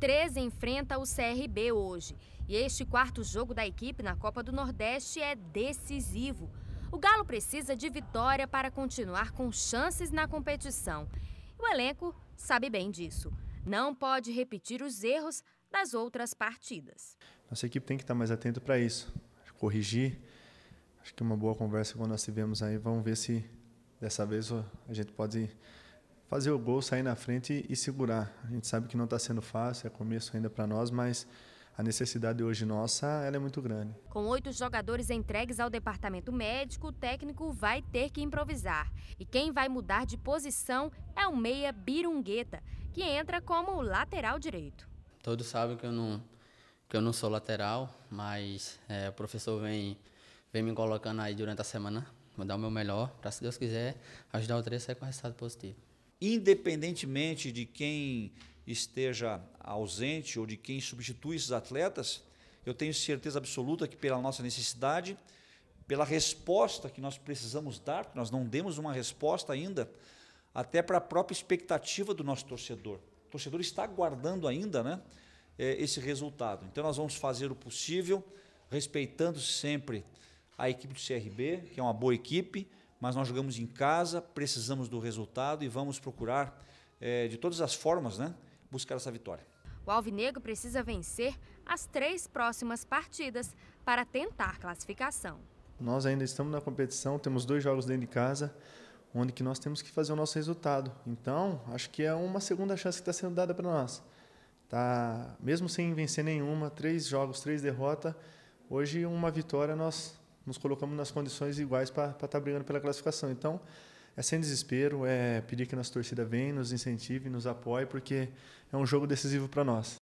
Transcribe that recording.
13 enfrenta o CRB hoje. E este quarto jogo da equipe na Copa do Nordeste é decisivo. O Galo precisa de vitória para continuar com chances na competição. O elenco sabe bem disso. Não pode repetir os erros das outras partidas. Nossa equipe tem que estar mais atento para isso. Corrigir. Acho que uma boa conversa quando nós tivemos aí. Vamos ver se dessa vez a gente pode fazer o gol, sair na frente e segurar. A gente sabe que não está sendo fácil, é começo ainda para nós, mas a necessidade hoje nossa ela é muito grande. Com oito jogadores entregues ao departamento médico, o técnico vai ter que improvisar. E quem vai mudar de posição é o meia Birungueta, que entra como lateral direito. Todos sabem que eu não, que eu não sou lateral, mas é, o professor vem, vem me colocando aí durante a semana, vou dar o meu melhor, para se Deus quiser ajudar o treino a sair com resultado positivo independentemente de quem esteja ausente ou de quem substitui esses atletas, eu tenho certeza absoluta que pela nossa necessidade, pela resposta que nós precisamos dar, porque nós não demos uma resposta ainda, até para a própria expectativa do nosso torcedor. O torcedor está aguardando ainda né, é, esse resultado. Então nós vamos fazer o possível, respeitando sempre a equipe do CRB, que é uma boa equipe, mas nós jogamos em casa, precisamos do resultado e vamos procurar, é, de todas as formas, né, buscar essa vitória. O Alvinegro precisa vencer as três próximas partidas para tentar classificação. Nós ainda estamos na competição, temos dois jogos dentro de casa, onde que nós temos que fazer o nosso resultado. Então, acho que é uma segunda chance que está sendo dada para nós. Tá, mesmo sem vencer nenhuma, três jogos, três derrotas, hoje uma vitória nós nos colocamos nas condições iguais para estar tá brigando pela classificação. Então, é sem desespero, é pedir que nossa torcida venha, nos incentive, nos apoie, porque é um jogo decisivo para nós.